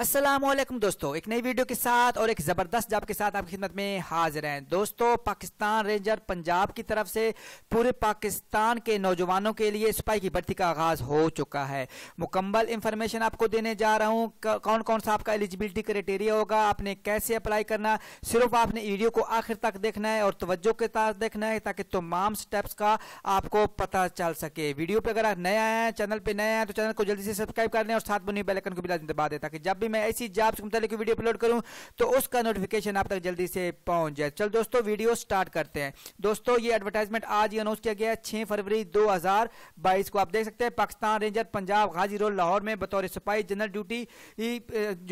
असलम दोस्तों एक नई वीडियो के साथ और एक ज़बरदस्त जॉब के साथ आपकी खिदमत में हाजिर हैं दोस्तों पाकिस्तान रेंजर पंजाब की तरफ से पूरे पाकिस्तान के नौजवानों के लिए सिपाही की भर्ती का आगाज़ हो चुका है मुकम्मल इन्फॉर्मेशन आपको देने जा रहा हूँ कौन कौन सा आपका एलिजिबिलिटी क्राइटेरिया होगा आपने कैसे अप्लाई करना सिर्फ आपने वीडियो को आखिर तक देखना है और तवज्जो के साथ देखना है ताकि तमाम स्टेप्स का आपको पता चल सके वीडियो पर अगर आप नए आए हैं चैनल पर नए आए हैं तो चैनल को जल्दी से सब्सक्राइब कर लें और साथ बनी बेलकन को भी लाजमी दबा दें ताकि जब भी मैं ऐसी जॉब से मुतालिक वीडियो अपलोड करूँ तो उसका नोटिफिकेशन आप तक जल्दी से पहुँच जाए चल दोस्तों वीडियो स्टार्ट करते हैं दोस्तों ये एडवर्टाइजमेंट आज ही अनाउंस किया गया है छः फरवरी 2022 को आप देख सकते हैं पाकिस्तान रेंजर पंजाब गाजी रोड लाहौर में बतौर सिपाही जनरल ड्यूटी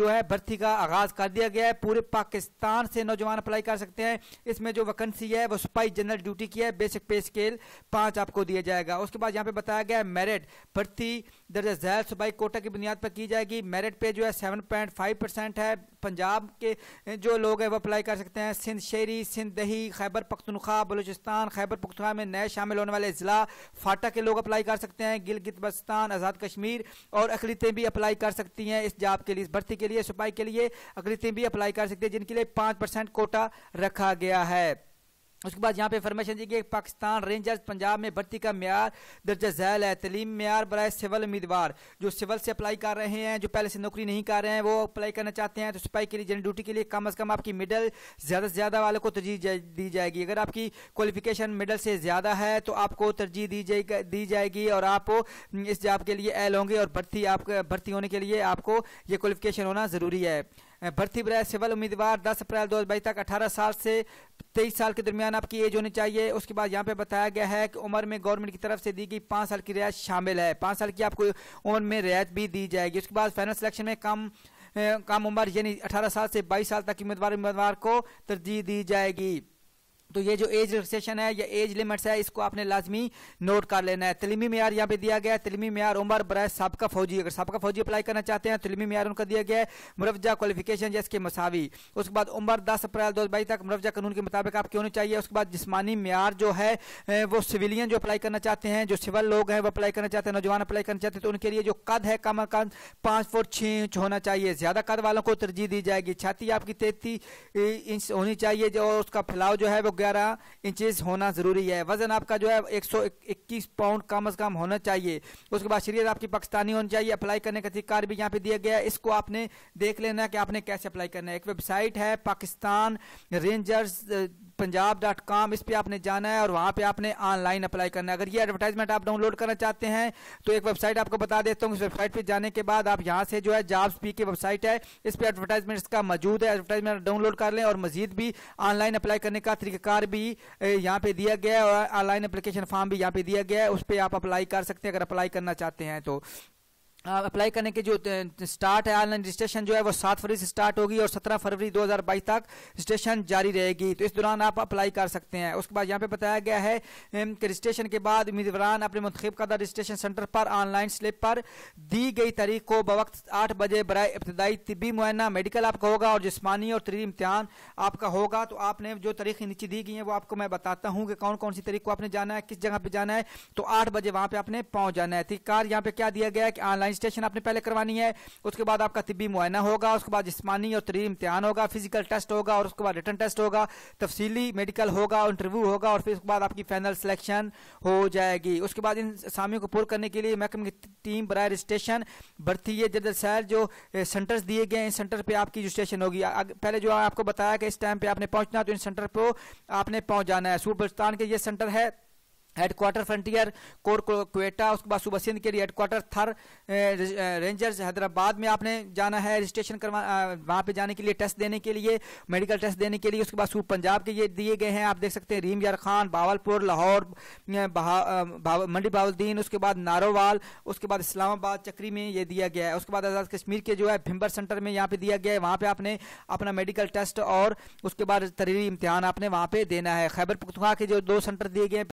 जो है भर्ती का आगाज कर दिया गया है पूरे पाकिस्तान से नौजवान अप्लाई कर सकते हैं इसमें जो वैकेंसी है वो सिपाही जनरल ड्यूटी की है बेसिक पे स्केल पांच आपको दिया जाएगा उसके बाद यहाँ पे बताया गया है मेरिट भर्ती दर्जा जैल सिपाही कोटा की बुनियाद पर की जाएगी मेरिट पे जो है सेवन पॉइंट फाइव परसेंट है पंजाब के जो लोग हैं वो अप्लाई कर सकते हैं सिंध शहरी सिंध दही खैबर पखतनख्वा बलूचिस्तान खैबर पख्तनख्वा में नए शामिल होने वाले ज़िला फाटा के लोग अप्लाई कर सकते हैं गिलगित बस्तान आज़ाद कश्मीर और अखिलतें भी अप्लाई कर सकती हैं इस जॉब के लिए इस भर्ती के लिए सफाई के लिए अखिलतें भी अप्लाई कर सकती हैं जिनके लिए पाँच कोटा रखा गया है उसके बाद यहाँ पे फरमेशन दी गई पाकिस्तान रेंजर्स पंजाब में भर्ती का मैार दर्जा झैल है तलीम मैार बरए सिविल उम्मीदवार जो सिविल से अप्लाई कर रहे हैं जो पहले से नौकरी नहीं कर रहे हैं वो अप्लाई करना चाहते हैं तो सिपाही के लिए जनरल ड्यूटी के लिए कम अज़ कम आपकी मिडल ज़्यादा से ज़्यादा वालों को तरजीह जा, दी जाएगी अगर आपकी क्वालिफिकेशन मिडल से ज़्यादा है तो आपको तरजीह दी जाएगी दी जाएगी और आप इस जॉब के लिए एल होंगे और भर्ती आप भर्ती होने के लिए आपको ये क्वालिफिकेशन होना ज़रूरी है भर्ती बरए सिविल उम्मीदवार 10 अप्रैल 2022 तक 18 साल से तेईस साल के दरमियान आपकी एज होनी चाहिए उसके बाद यहाँ पे बताया गया है कि उम्र में गवर्नमेंट की तरफ से दी गई पाँच साल की रियायत शामिल है पाँच साल की आपको उम्र में रियायत भी दी जाएगी उसके बाद फाइनल सिलेक्शन में कम कम उम्र यानी 18 साल से 22 साल तक की उम्मीदवार उम्मीदवार को तरजीह दी जाएगी तो ये जो एज रिलेक्सेशन है या एज लिमिट्स है इसको आपने लाजमी नोट कर लेना है तलीमी मैार यहाँ पे दिया गया है तलीमी मैार उम्र बरए सबका फौजी अगर सबका फौजी अप्लाई करना चाहते हैं तलीमी मैार उनका दिया गया है मुरवजा क्वालिफिकेशन या इसके मसावी उसके बाद उम्र दस अप्रैल दो तक मुरवजा कानून के मुताबिक आपके होने चाहिए उसके बाद जिसमानी मैार जो है वो सिविलियन जो अप्लाई करना चाहते हैं जो सिविल लोग हैं वो अप्लाई करना चाहते हैं नौजवान अप्लाई करना चाहते हैं तो उनके लिए जो कद है कम कम पाँच फुट छः इंच होना चाहिए ज़्यादा कद वालों को तरजीह दी जाएगी छाती आपकी तैतीस इंच होनी चाहिए जो उसका फैलाव जो है वो ग्यारह इंचेस होना ज़रूरी है वजन आपका जो है एक सौ इक्कीस पाउंड कम अज़ कम होना चाहिए उसके बाद शरीर आपकी पाकिस्तानी होनी चाहिए अप्लाई करने का अधिकार भी यहाँ पे दिया गया है इसको आपने देख लेना कि आपने कैसे अप्लाई करना है एक वेबसाइट है Pakistan rangers Punjab dot com इस पर आपने जाना है और वहाँ पे आपने ऑनलाइन अप्लाई करना है अगर ये एडवर्टाइजमेंट आप डाउनलोड करना चाहते हैं तो एक वेबसाइट आपको बता देता हूँ इस वेबसाइट पर जाने के बाद आप यहाँ से जो है जॉब्स पी की वेबसाइट है इस पर एडवर्टाइजमेंट का मौजूद है एडवर्टाइजमेंट डाउनलोड कर लें और मजीद भी ऑनलाइन अप्लाई करने का तरीक़ाकार भी यहाँ पे दिया गया है और ऑनलाइन अप्लीकेशन फॉर्म भी यहाँ पे दिया गया है उस पर आप अप्लाई कर सकते हैं अगर अप्लाई करना चाहते हैं तो अप्लाई करने के जो स्टार्ट है ऑनलाइन रजिस्ट्रेशन जो है वो सात फरवरी से स्टार्ट होगी और सत्रह फरवरी 2022 तक रजिस्ट्रेशन जारी रहेगी तो इस दौरान आप अप्लाई कर सकते हैं उसके बाद यहाँ पे बताया गया है कि रजिस्ट्रेशन के बाद उम्मीदवार अपने मंतखब करदा रजिस्ट्रेशन सेंटर पर ऑनलाइन स्लिप पर दी गई तारीख को बवक्त आठ बजे बर इब्तदाई तबी मुआयना मेडिकल आपका होगा और जिसमानी और तरी इम्तहान आपका होगा तो आपने जो तारीख नीचे दी गई है वो आपको मैं बताता हूँ कि कौन कौन सी तारीख को आपने जाना है किस जगह पर जाना है तो आठ बजे वहाँ पर आपने पहुँच जाना है ठीक तो कार यहाँ पर क्या दिया गया है कि ऑनलाइन रजिस्ट्रेशन आपने पहले करवानी है उसके बाद आपका तिबी मुआयना होगा उसके बाद जिसमानी और तरी इम्तहान होगा फिजिकल टेस्ट होगा और उसके बाद रिटर्न टेस्ट होगा तफसीली मेडिकल होगा इंटरव्यू होगा और फिर उसके बाद आपकी फाइनल सिलेक्शन हो जाएगी उसके बाद इन सामियों को पूरा करने के लिए महकमे की टीम बर रजिस्ट्रेशन भर्ती है जदर सैर जो सेंटर्स दिए गए इन सेंटर पर आपकी रजिस्ट्रेशन होगी पहले जो आपको बताया कि इस टाइम पर आपने पहुंचना तो इन सेंटर पर आपने पहुंच जाना है सूरबस्तान के ये सेंटर है हेडक्वार्टर फ्रंटियर कोर क्वेटा उसके बाद सुबह सिंध के लिए हेडक्वार्टर थर रेंजर्स हैदराबाद में आपने जाना है रजिस्ट्रेशन करवा वहाँ पे जाने के लिए टेस्ट देने के लिए मेडिकल टेस्ट देने के लिए उसके बाद सूब पंजाब के ये दिए गए हैं आप देख सकते हैं रीम यार खान बावलपुर लाहौर मंडी बावलद्दीन उसके बाद नारोवाल उसके बाद इस्लामाबाद चक्री में ये दिया गया है उसके बाद आज़ाद कश्मीर के जो है भिम्बर सेंटर में यहाँ पर दिया गया है वहाँ पर आपने अपना मेडिकल टेस्ट और उसके बाद तरीरी इम्तहान आपने वहाँ पर देना है खैबर पुख्तवा के जो दो सेंटर दिए गए हैं